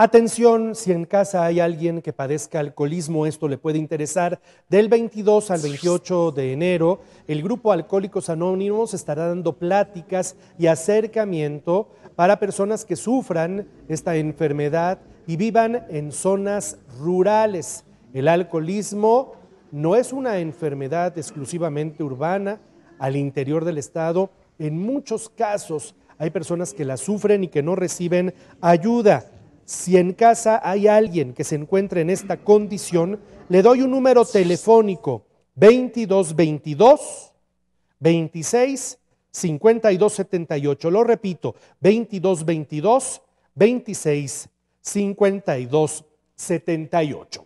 Atención, si en casa hay alguien que padezca alcoholismo, esto le puede interesar. Del 22 al 28 de enero, el grupo Alcohólicos Anónimos estará dando pláticas y acercamiento para personas que sufran esta enfermedad y vivan en zonas rurales. El alcoholismo no es una enfermedad exclusivamente urbana. Al interior del Estado, en muchos casos, hay personas que la sufren y que no reciben ayuda. Si en casa hay alguien que se encuentre en esta condición, le doy un número telefónico 2222 26 5278. Lo repito, 2222 26 5278.